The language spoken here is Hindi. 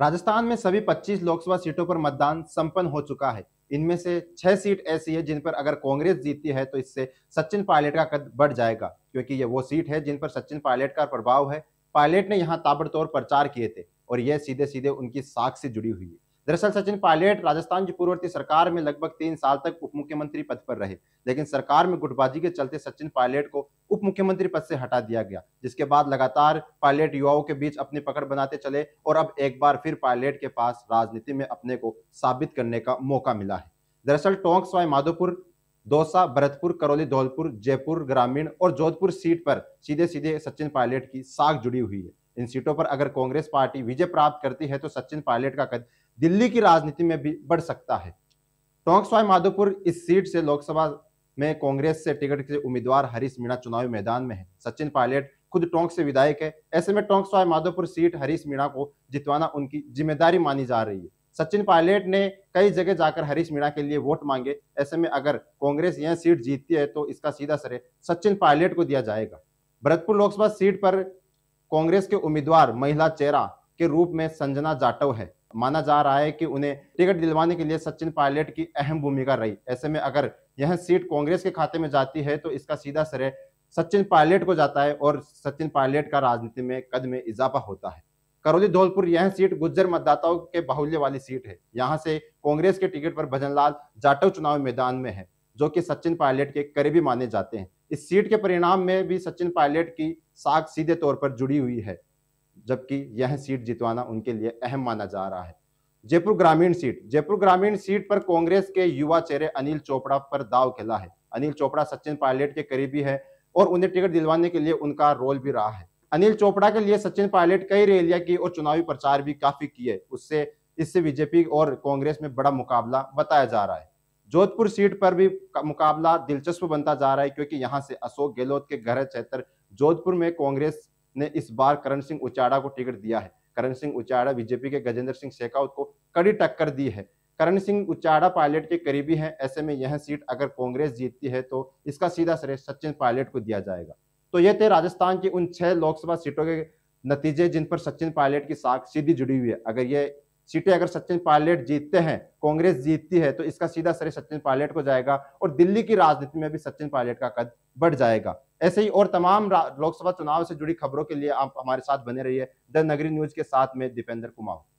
राजस्थान में सभी 25 लोकसभा सीटों पर मतदान संपन्न हो चुका है इनमें से छह सीट ऐसी है जिन पर अगर कांग्रेस जीतती है तो इससे सचिन पायलट का कद बढ़ जाएगा क्योंकि ये वो सीट है जिन पर सचिन पायलट का प्रभाव है पायलट ने यहाँ ताबड़तोड़ प्रचार किए थे और यह सीधे सीधे उनकी साख से जुड़ी हुई है दरअसल सचिन पायलट राजस्थान की पूर्ववर्ती सरकार में लगभग तीन साल तक उप मुख्यमंत्री पद पर रहे लेकिन सरकार में गुटबाजी के चलते सचिन पायलट को मुख्यमंत्री पद से हटा दिया गया जिसके बाद लगातार पायलट युवाओं के बीच अपनी पकड़ बनाते चले और अब एक बार फिर पायलट के पास राजनीति में अपने को साबित करने का मौका मिला है दरअसल टोंक सवाई माधोपुर दौसा भरतपुर करौली धौलपुर जयपुर ग्रामीण और जोधपुर सीट पर सीधे सीधे सचिन पायलट की साख जुड़ी हुई है इन सीटों पर अगर कांग्रेस पार्टी विजय प्राप्त करती है तो सचिन पायलट का कद दिल्ली की राजनीति में भी बढ़ सकता है टोंक सवाई माधोपुर इस सीट से लोकसभा में कांग्रेस से टिकट के उम्मीदवार हरीश मीणा चुनावी मैदान में है सचिन पायलट खुद टोंक से विधायक है ऐसे में टोंक सवाई माधोपुर सीट हरीश मीणा को जितवाना उनकी जिम्मेदारी मानी जा रही है सचिन पायलट ने कई जगह जाकर हरीश मीणा के लिए वोट मांगे ऐसे में अगर कांग्रेस यह सीट जीतती है तो इसका सीधा श्रेय सचिन पायलट को दिया जाएगा भरतपुर लोकसभा सीट पर कांग्रेस के उम्मीदवार महिला चेहरा के रूप में संजना जाटव है माना जा रहा है कि उन्हें टिकट दिलवाने के लिए सचिन पायलट की अहम भूमिका रही ऐसे में अगर यह सीट कांग्रेस के खाते में जाती है तो इसका सीधा श्रेय सचिन पायलट को जाता है और सचिन पायलट का राजनीति में कद में इजाफा होता है करौली धौलपुर यह सीट गुज्जर मतदाताओं के बाहुल्य वाली सीट है यहाँ से कांग्रेस के टिकट पर भजनलाल जाटव चुनाव मैदान में है जो कि सचिन पायलट के करीबी माने जाते हैं इस सीट के परिणाम में भी सचिन पायलट की साख सीधे तौर पर जुड़ी हुई है जबकि यह सीट जितवाना उनके लिए अहम माना जा रहा है जयपुर ग्रामीण सीट जयपुर ग्रामीण सीट पर कांग्रेस के युवा चेहरे अनिल चोपड़ा पर दाव खेला है अनिल चोपड़ा सचिन पायलट के करीबी है और उन्हें टिकट दिलवाने के लिए उनका रोल भी रहा है अनिल चोपड़ा के लिए सचिन पायलट कई रैलियां की और चुनावी प्रचार भी काफी किए उससे इससे बीजेपी और कांग्रेस में बड़ा मुकाबला बताया जा रहा है जोधपुर सीट पर भी मुकाबला दिलचस्प बनता जा रहा है क्योंकि यहाँ से अशोक गहलोत के घर क्षेत्र जोधपुर में कांग्रेस ने इस बार करण सिंह उचाड़ा को टिकट दिया है करण सिंह उचाड़ा बीजेपी के गजेंद्र सिंह शेखावत को कड़ी टक्कर दी है करण सिंह उचाड़ा पायलट के करीबी हैं ऐसे में यह सीट अगर कांग्रेस जीतती है तो इसका सीधा श्रेय सचिन पायलट को दिया जाएगा तो ये थे राजस्थान की उन छह लोकसभा सीटों के नतीजे जिन पर सचिन पायलट की साख सीधी जुड़ी हुई है अगर ये सीटें अगर सचिन पायलट जीतते हैं कांग्रेस जीतती है तो इसका सीधा श्रेय सचिन पायलट को जाएगा और दिल्ली की राजनीति में भी सचिन पायलट का कद बढ़ जाएगा ऐसे ही और तमाम लोकसभा चुनाव से जुड़ी खबरों के लिए आप हमारे साथ बने रहिए द नगरी न्यूज के साथ में दीपेंद्र कुमार